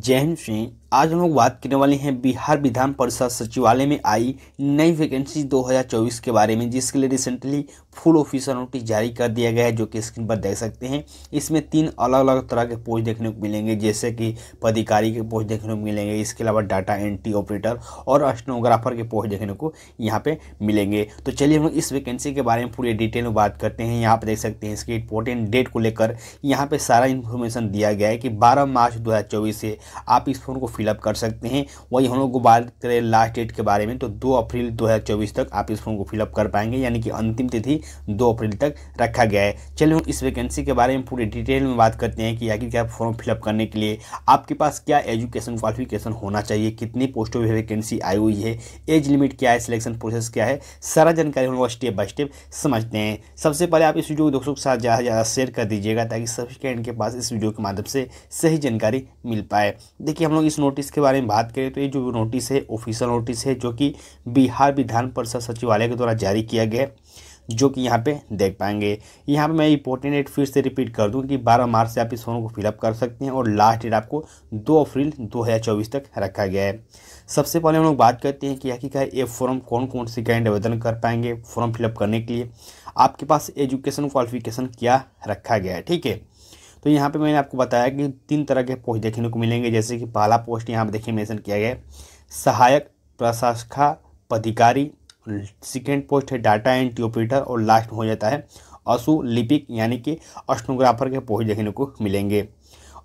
简讯。आज हम लोग बात करने वाले हैं बिहार विधान परिषद सचिवालय में आई नई वैकेंसी 2024 के बारे में जिसके लिए रिसेंटली फुल ऑफिसर नोटिस जारी कर दिया गया है जो कि स्क्रीन पर देख सकते हैं इसमें तीन अलग अलग तरह के पोस्ट देखने को मिलेंगे जैसे कि पदाधिकारी के पोस्ट देखने को मिलेंगे इसके अलावा डाटा एंट्री ऑपरेटर और स्टोनोग्राफर के पोस्ट देखने को यहाँ पर मिलेंगे तो चलिए हम लोग इस वैकेंसी के बारे में पूरी डिटेल में बात करते हैं यहाँ पर देख सकते हैं इसकी इंपॉर्टेंट डेट को लेकर यहाँ पर सारा इन्फॉर्मेशन दिया गया है कि बारह मार्च दो से आप इस फोन को फिलअप कर सकते हैं वही हम लोग को बात करें लास्ट डेट के बारे में तो दो अप्रैल 2024 तक आप इस फॉर्म को फिलअप कर पाएंगे यानी कि अंतिम तिथि दो अप्रैल तक रखा गया है चलिए हम इस वैकेंसी के बारे में पूरी डिटेल में बात करते हैं कि आखिर क्या फॉर्म फिलअप करने के लिए आपके पास क्या एजुकेशन क्वालिफिकेशन होना चाहिए कितनी पोस्टों पर वैकेंसी आई हुई है एज लिमिट क्या है सिलेक्शन प्रोसेस क्या है सारा जानकारी हम लोग स्टेप बाय स्टेप समझते हैं सबसे पहले आप इस वीडियो को दोस्तों के साथ ज़्यादा से ज़्यादा शेयर कर दीजिएगा ताकि सभी के पास इस वीडियो के माध्यम से सही जानकारी मिल पाए देखिए हम लोग इस नोट नोटिस के बारे में बात करें तो ये जो नोटिस है ऑफिशियल नोटिस है जो कि बिहार विधान परिषद सचिवालय के द्वारा जारी किया गया जो कि यहाँ पे देख पाएंगे यहाँ पे मैं इंपॉर्टेंट डेट फिर से रिपीट कर दूँ कि 12 मार्च से आप इस फॉर्म को फिलअप कर सकते हैं और लास्ट डेट आपको 2 अप्रैल 2024 तक रखा गया है सबसे पहले हम लोग बात करते हैं कि आखिरकार ये फॉर्म कौन कौन सी कैंड आवेदन कर पाएंगे फॉर्म फिलअप करने के लिए आपके पास एजुकेशन क्वालिफिकेशन क्या रखा गया है ठीक है तो यहाँ पे मैंने आपको बताया कि तीन तरह के पोस्ट देखने को मिलेंगे जैसे कि पहला पोस्ट यहाँ पे देखिए मेंशन किया गया सहायक प्रशासका पदाधिकारी सेकेंड पोस्ट है डाटा एंड ऑपरेटर और लास्ट हो जाता है अशु लिपिक यानी कि ऑस्टोग्राफर के पोस्ट देखने को मिलेंगे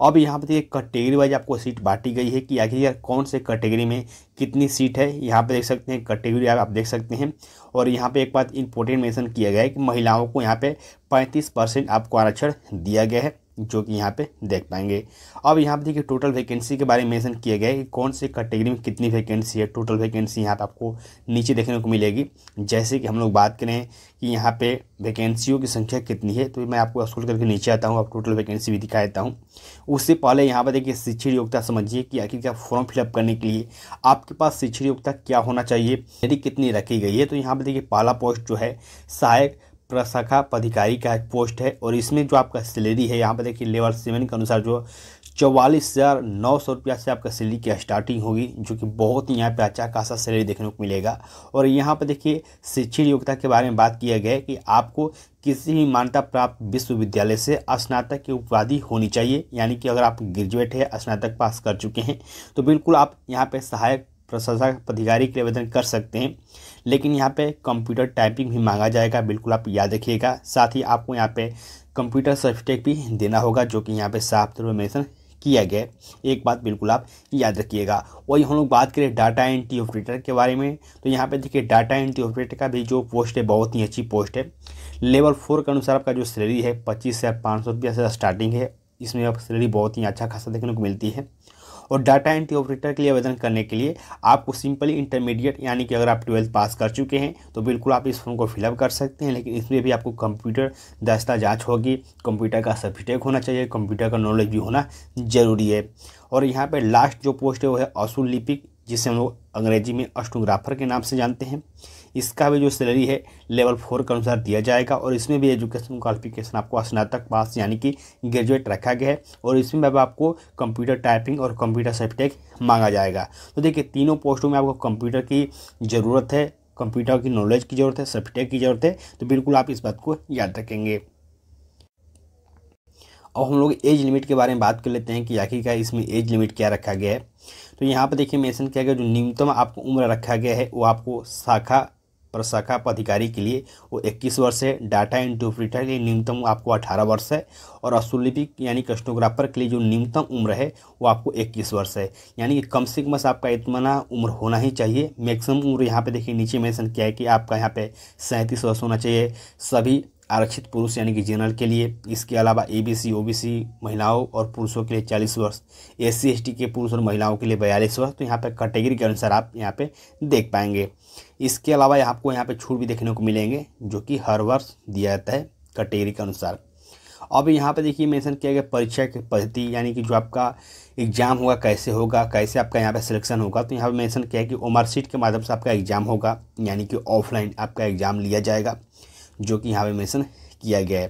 अब यहाँ पर देखिए कैटेगरी वाइज आपको सीट बांटी गई है कि आखिर कौन से कैटेगरी में कितनी सीट है यहाँ पे देख सकते हैं कैटेगरी आप देख सकते हैं और यहाँ पे एक बात इम्पोर्टेंट मेंशन किया गया है कि महिलाओं को यहाँ पे 35 परसेंट आपको आरक्षण दिया गया है जो कि यहाँ पे देख पाएंगे अब यहाँ पे देखिए टोटल वैकेंसी के बारे में मेंशन किया गया है कि कौन से कैटेगरी में कितनी वैकेंसी है टोटल वैकेंसी यहाँ पे आपको नीचे देखने को मिलेगी जैसे कि हम लोग बात करें कि यहाँ पे वैकेंसीयों की संख्या कितनी है तो मैं आपको स्कूल करके नीचे आता हूँ आप टोटल वैकेंसी भी दिखा देता हूँ उससे पहले यहाँ पर देखिए शिक्षण योग्यता समझिए कि आखिर क्या फॉर्म फिलअप करने के लिए आपके पास शिक्षण योग्यता क्या होना चाहिए यदि कितनी रखी गई है तो यहाँ पर देखिए पहला पोस्ट जो है सहायक प्रशाखा पदाधिकारी का पोस्ट है और इसमें जो आपका सैलरी है यहाँ पर देखिए लेवल सेवन के अनुसार जो चौवालीस हज़ार नौ सौ रुपया से आपका सैलरी की स्टार्टिंग होगी जो कि बहुत ही यहाँ पर अच्छा खासा सैलरी देखने को मिलेगा और यहाँ पर देखिए शिक्षण योग्यता के बारे में बात किया गया है कि आपको किसी भी मान्यता प्राप्त विश्वविद्यालय से स्नातक की उपाधि होनी चाहिए यानी कि अगर आप ग्रेजुएट है स्नातक पास कर चुके हैं तो बिल्कुल आप यहाँ पर सहायक प्रशासक अधिकारी के लिए आवेदन कर सकते हैं लेकिन यहाँ पे कंप्यूटर टाइपिंग भी मांगा जाएगा बिल्कुल आप याद रखिएगा साथ ही आपको यहाँ पे कंप्यूटर सर्टिफिकेट भी देना होगा जो कि यहाँ पे साफ तौर पर मैंसन किया गया एक बात बिल्कुल आप याद रखिएगा वही हम लोग बात करें डाटा एंट्री ऑपरेटर के बारे में तो यहाँ पे देखिए डाटा एंट्री ऑपरेटर का भी जो पोस्ट है बहुत ही अच्छी पोस्ट है लेवल फोर के अनुसार आपका जो सैलरी है पच्चीस से पाँच सौ रुपया से स्टार्टिंग है इसमें आप सैलरी बहुत ही अच्छा खासा देखने को मिलती है और डाटा एंट्री ऑपरेटर के लिए आवेदन करने के लिए आपको सिंपली इंटरमीडिएट यानी कि अगर आप ट्वेल्थ पास कर चुके हैं तो बिल्कुल आप इस फॉर्म को फिलअप कर सकते हैं लेकिन इसमें भी आपको कंप्यूटर दस्ता जाँच होगी कंप्यूटर का सर्टिफिकेट होना चाहिए कंप्यूटर का नॉलेज भी होना ज़रूरी है और यहाँ पर लास्ट जो पोस्ट है वो है असुल लिपिक जिसे हम लोग अंग्रेजी में अष्टोग्राफर के नाम से जानते हैं इसका भी जो सैलरी है लेवल फोर के अनुसार दिया जाएगा और इसमें भी एजुकेशन क्वालिफिकेशन आपको स्नातक पास यानी कि ग्रेजुएट रखा गया है और इसमें अब आपको कंप्यूटर टाइपिंग और कंप्यूटर सेफ्टेक मांगा जाएगा तो देखिए तीनों पोस्टों में आपको कंप्यूटर की ज़रूरत है कंप्यूटर की नॉलेज की ज़रूरत है सेफ्टेक की ज़रूरत है तो बिल्कुल आप इस बात को याद रखेंगे और हम लोग एज लिमिट के बारे में बात कर लेते हैं कि आखिरकार इसमें एज लिमिट क्या रखा गया है तो यहाँ पर देखिए मेंशन किया गया जो न्यूनतम आपको उम्र रखा गया है वो आपको शाखा पर शाखा पदाधिकारी के लिए वो 21 वर्ष है डाटा इंटरप्रिटर के लिए न्यूनतम आपको 18 वर्ष है और असुलिपिक यानी कस्टोग्राफर के लिए जो न्यूनतम उम्र है वो आपको 21 वर्ष है यानी कि कम से कम आपका इतना उम्र होना ही चाहिए मैक्सिमम उम्र यहाँ पर देखिए नीचे मैंसन किया है कि आपका यहाँ पर सैंतीस वर्ष होना चाहिए सभी आरक्षित पुरुष यानी कि जनरल के लिए इसके अलावा A B C O B C महिलाओं और पुरुषों के लिए चालीस वर्ष एस सी एस टी के पुरुष और महिलाओं के लिए बयालीस वर्ष तो यहाँ पर कैटेगरी के अनुसार आप यहाँ पे देख पाएंगे इसके अलावा आपको यहाँ पे छूट भी देखने को मिलेंगे जो कि हर वर्ष दिया जाता है कैटेगरी के अनुसार अब यहाँ पर देखिए मेंशन किया गया परीक्षा की पद्धति यानी कि जो आपका एग्ज़ाम होगा कैसे होगा कैसे आपका यहाँ पर सिलेक्शन होगा तो यहाँ पर मेंशन किया है कि ओमर सीट के माध्यम से आपका एग्ज़ाम होगा यानी कि ऑफलाइन आपका एग्ज़ाम लिया जाएगा जो कि यहाँ पे मेंशन किया गया है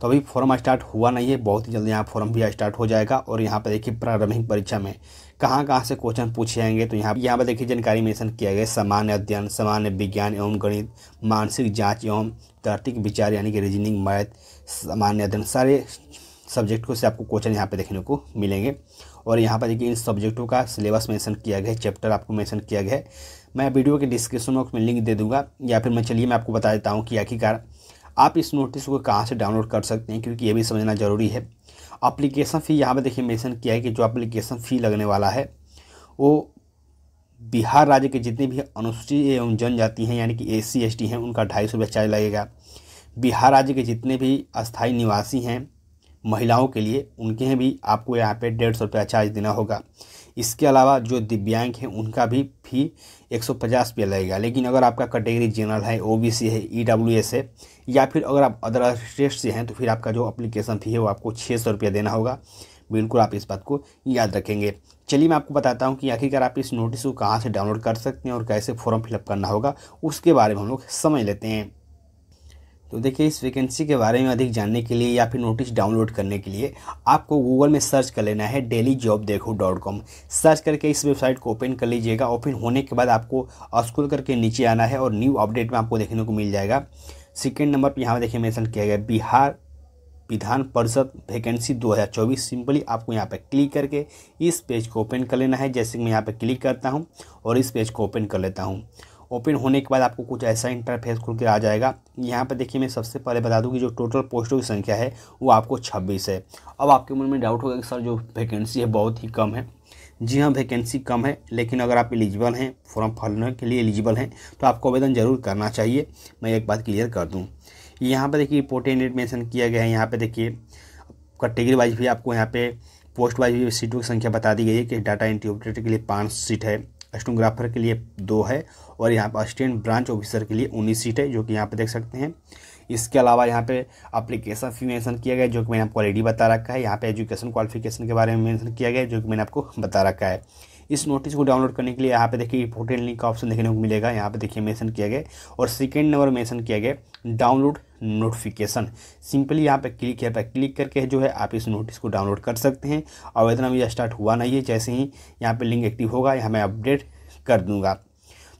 तो अभी फॉर्म स्टार्ट हुआ नहीं है बहुत ही जल्दी यहाँ फॉर्म भी स्टार्ट हो जाएगा और यहाँ पर देखिए प्रारंभिक परीक्षा में कहाँ कहाँ से क्वेश्चन पूछे जाएंगे तो यहाँ यहाँ पर देखिए जानकारी मेंशन किया गया सामान्य अध्ययन सामान्य विज्ञान एवं गणित मानसिक जाँच एवं तार्किक विचार यानी कि रीजनिंग मैथ सामान्य अध्ययन सारे सब्जेक्ट को से आपको क्वेश्चन यहाँ पे देखने को मिलेंगे और यहाँ पर देखिए इन सब्जेक्टों का सिलेबस मेंशन किया गया है चैप्टर आपको मेंशन किया गया है मैं वीडियो के डिस्क्रिप्शन बॉक्स में लिंक दे दूंगा या फिर मैं चलिए मैं आपको बता देता हूँ कि आखिरकार आप इस नोटिस को कहाँ से डाउनलोड कर सकते हैं क्योंकि ये भी समझना ज़रूरी है अप्लीकेशन फ़ी यहाँ पर देखिए मैंसन किया है कि जो अप्लीकेशन फ़ी लगने वाला है वो बिहार राज्य के जितने भी अनुसूचित एवं जनजाति हैं यानी कि ए सी एस टी हैं उनका ढाई सौ रुपया चार्ज लगेगा बिहार राज्य के जितने भी अस्थायी निवासी हैं महिलाओं के लिए उनके हैं भी आपको यहाँ पे डेढ़ सौ रुपया चार्ज देना होगा इसके अलावा जो दिव्यांग हैं उनका भी फी एक सौ पचास रुपया लगेगा लेकिन अगर आपका कैटेगरी जनरल है ओबीसी है ईडब्ल्यू e है या फिर अगर आप अदर स्टेट से हैं तो फिर आपका जो अप्लीकेशन फ़ी है वो आपको छः सौ रुपया देना होगा बिल्कुल आप इस बात को याद रखेंगे चलिए मैं आपको बताता हूँ कि आखिरकार आप इस नोटिस को कहाँ से डाउनलोड कर सकते हैं और कैसे फॉर्म फिलअप करना होगा उसके बारे में हम लोग समझ लेते हैं तो देखिए इस वैकेंसी के बारे में अधिक जानने के लिए या फिर नोटिस डाउनलोड करने के लिए आपको गूगल में सर्च कर लेना है डेली जॉब देखो डॉट कॉम सर्च करके इस वेबसाइट को ओपन कर लीजिएगा ओपन होने के बाद आपको स्क्रॉल करके नीचे आना है और न्यू अपडेट में आपको देखने को मिल जाएगा सेकेंड नंबर पर यहाँ पर देखिए मैंसन किया गया बिहार विधान परिषद वैकेंसी 2024 सिंपली आपको यहाँ पर क्लिक करके इस पेज को ओपन कर लेना है जैसे कि मैं यहाँ पर क्लिक करता हूँ और इस पेज को ओपन कर लेता हूँ ओपन होने के बाद आपको कुछ ऐसा इंटरफेस खुल के आ जाएगा यहाँ पर देखिए मैं सबसे पहले बता दूँ कि जो टोटल पोस्टों की संख्या है वो आपको छब्बीस है अब आपके मन में डाउट होगा कि सर जो वैकेंसी है बहुत ही कम है जी हाँ वैकेंसी कम है लेकिन अगर आप एलिजिबल हैं फॉर्म फलने के लिए एलिजिबल हैं तो आपको आवेदन ज़रूर करना चाहिए मैं एक बात क्लियर कर दूँ यहाँ पर देखिए पोर्टेनेट मेंशन किया गया है यहाँ पर देखिए कैटेगरी वाइज भी आपको यहाँ पे पोस्ट वाइज भी सीटों की संख्या बता दी गई है कि डाटा एंट्री ऑपरेटर के लिए पाँच सीट है स्टोनोग्राफर के लिए दो है और यहाँ पर असिस्टेंट ब्रांच ऑफिसर के लिए उन्नीस सीट है जो कि यहाँ पर देख सकते हैं इसके अलावा यहाँ पे अप्लीकेशन फी मेंशन किया गया जो कि मैंने आपको ऑलरेडी बता रखा है यहाँ पे एजुकेशन क्वालिफिकेशन के बारे में मेंशन किया गया जो कि मैंने आपको बता रखा है इस नोटिस को डाउनलोड करने के लिए यहाँ पे देखिए इंपोर्टेंट लिंक का ऑप्शन देखने को मिलेगा यहाँ पे देखिए मेंशन किया गया और सेकेंड नंबर मेंशन किया गया डाउनलोड नोटिफिकेशन सिंपली यहाँ पे क्लिक किया पे क्लिक करके जो है आप इस नोटिस को डाउनलोड कर सकते हैं आवेदन अभी स्टार्ट हुआ नहीं है जैसे ही यहाँ पर लिंक एक्टिव होगा यहाँ मैं अपडेट कर दूँगा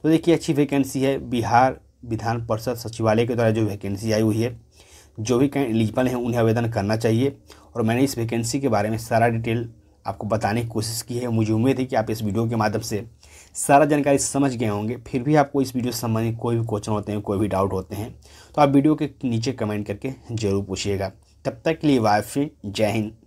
तो देखिए अच्छी वैकेंसी है बिहार विधान परिषद सचिवालय के द्वारा जो वैकेंसी आई हुई है जो भी एलिजिबल हैं उन्हें आवेदन करना चाहिए और मैंने इस वैकेंसी के बारे में सारा डिटेल आपको बताने की कोशिश की है मुझे उम्मीद है कि आप इस वीडियो के माध्यम से सारा जानकारी समझ गए होंगे फिर भी आपको इस वीडियो से संबंधित कोई भी क्वेश्चन होते हैं कोई भी डाउट होते हैं तो आप वीडियो के नीचे कमेंट करके ज़रूर पूछिएगा तब तक के लिए वाइफ जय हिंद